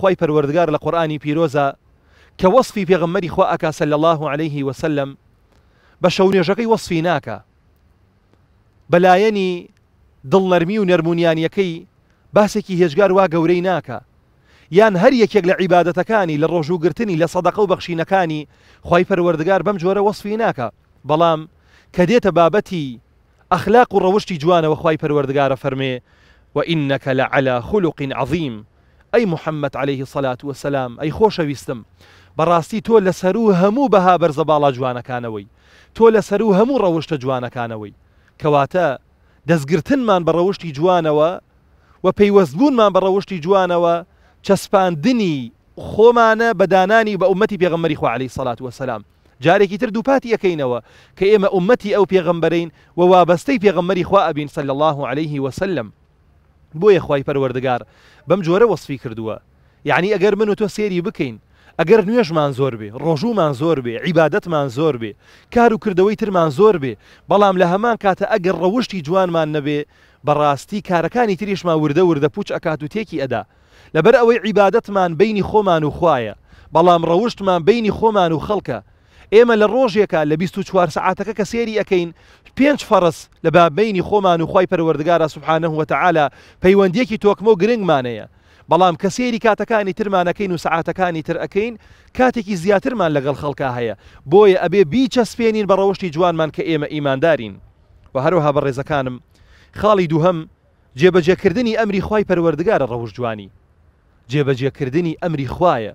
خی پەروەردگار لە قورآانی پیرۆزە کە وەصفی پێغممەری خوا ئەکا سەل الله عليه وسلم بە شەو نێژەکەی وەصفی ناکە بەلایەنی دڵنەرمی و نەرمونیانیەکەی باسێکی هێژگار وا گەورەی ناکە یان هەر یەکێک لە عیباەتەکانی لە ڕۆژوگرتنی لە سەدەقە و بەخشینەکانی خی پەروەردگار بەم جۆرە وەصفی ناکە بەڵام کە دێتە بابەتی ئەخلاق و ڕەوشی جوانەوە خی پەروەردگارە فەرمێ وإنك لعلى خلق عظيم ئەی محەممەد عليه سەلات وسلام ئەی خۆشەویستم بەڕاستی تۆ لە سەر و هەموو بەها بەرزە باڵا جوانەکانەوەی تۆ لە سەر و هەموو ڕەوشتە جوانەکانەوەی کەواتە دەستگرتنمان بە ڕەوشی جوانەوە و پەیوەستبوونمان بە ڕەوشی جوانەوە چەسپاندنی خۆمانە بەدانانی بە عومەتی پێغمەری خو عليه سەلات وسلام جارێکی تر دووپاتی ئەەکەینەوە کە ئێمە عومەتی ئەو پێغمبەرین و وابەستەی پێغمەری خوا ئەبین سل الله عليه وسلم بۆ یەخوای پەروەردگار بەم جۆرە وەصفی کردووە یعنی ئەگەر من و تۆ سێری بکەین ئەگەر نوێژمان زۆر بێ ڕۆژوومان زۆر بێ عیباەتمان زۆر بێ کار و کردەوەی ترمان زۆر بێ بەڵام لە هەمان کاتە ئەگەر ڕەوشی جوانمان نەبێ بەڕاستی کارەکانی تریشمان وردە وردە پوچ ئەکات و تێکی ئەدا لەبەر ئەوەی عیباەتمان بینی خۆمان و خویە بەڵام ڕەوشتمان بینی خۆمان و خەڵکە ئێمە لە ڕۆژێکە لە 24 سعاتەکە کە سێری ئەەکەین پێنج فەرس لە بابینی خۆمان و خی پەروەردگارە سوبحانە وتەعاالە پەیوەندیەکی تۆکمە و گرنگمانەیە بەڵام کە سێری کاتەکانی ترمانەکەین و سعاتەکانی تر ئەەکەین کاتێکی زیاترمان لەگەڵ خەڵکە هەیە بۆیە ئەبێ بیچەسپێنین بە ڕەوشی جوانمان کە ئێمە ئیماندارین و هەروها بە ڕێزەکانم خاڵی دووهم جێبەجێکردنی ئەمری خی پەروەردگارە ڕەوش جوانی جێبەجێکردنی ئەمری خوایە.